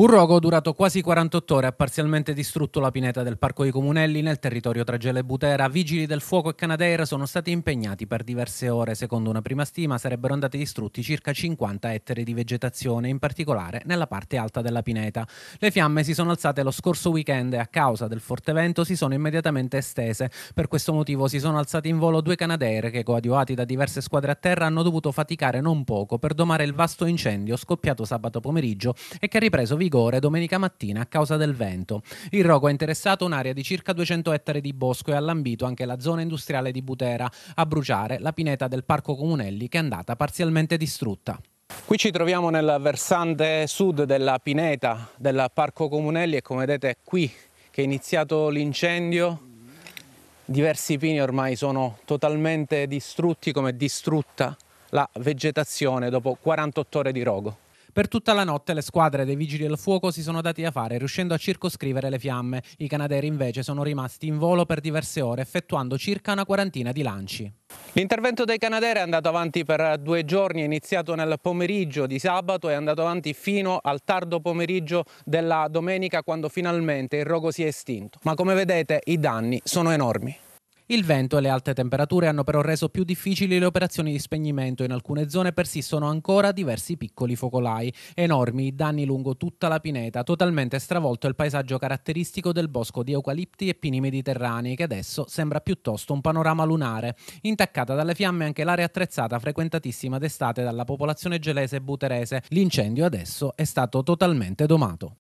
Un rogo durato quasi 48 ore ha parzialmente distrutto la pineta del Parco dei Comunelli nel territorio tra Gela e Butera. Vigili del fuoco e Canadair sono stati impegnati per diverse ore. Secondo una prima stima sarebbero andati distrutti circa 50 ettari di vegetazione, in particolare nella parte alta della pineta. Le fiamme si sono alzate lo scorso weekend e a causa del forte vento si sono immediatamente estese. Per questo motivo si sono alzati in volo due Canadair che, coadiuvati da diverse squadre a terra, hanno dovuto faticare non poco per domare il vasto incendio scoppiato sabato pomeriggio e che ha ripreso vigili vigore domenica mattina a causa del vento. Il rogo ha interessato un'area di circa 200 ettari di bosco e ha lambito anche la zona industriale di Butera, a bruciare la pineta del Parco Comunelli che è andata parzialmente distrutta. Qui ci troviamo nel versante sud della pineta del Parco Comunelli e come vedete è qui che è iniziato l'incendio. Diversi pini ormai sono totalmente distrutti come distrutta la vegetazione dopo 48 ore di rogo. Per tutta la notte le squadre dei vigili del fuoco si sono dati da fare, riuscendo a circoscrivere le fiamme. I canadieri invece sono rimasti in volo per diverse ore, effettuando circa una quarantina di lanci. L'intervento dei canadieri è andato avanti per due giorni, è iniziato nel pomeriggio di sabato e è andato avanti fino al tardo pomeriggio della domenica quando finalmente il rogo si è estinto. Ma come vedete i danni sono enormi. Il vento e le alte temperature hanno però reso più difficili le operazioni di spegnimento. In alcune zone persistono ancora diversi piccoli focolai. Enormi i danni lungo tutta la pineta, totalmente stravolto il paesaggio caratteristico del bosco di eucalipti e pini mediterranei, che adesso sembra piuttosto un panorama lunare. Intaccata dalle fiamme anche l'area attrezzata frequentatissima d'estate dalla popolazione gelese e buterese. L'incendio adesso è stato totalmente domato.